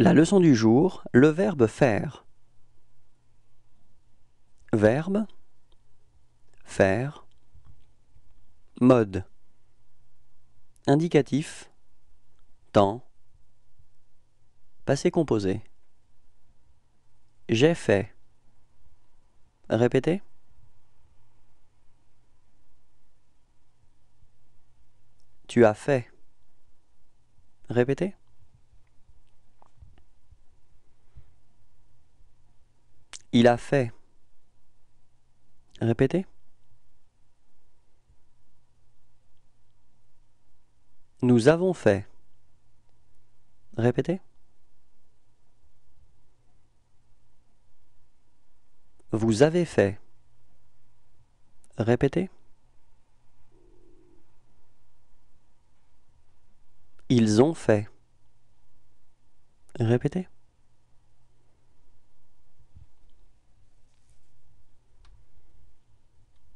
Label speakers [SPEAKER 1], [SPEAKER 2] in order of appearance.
[SPEAKER 1] La leçon du jour, le verbe faire. Verbe faire mode indicatif temps passé composé J'ai fait Répétez Tu as fait Répétez Il a fait. Répétez. Nous avons fait. Répétez. Vous avez fait. Répétez. Ils ont fait. Répétez.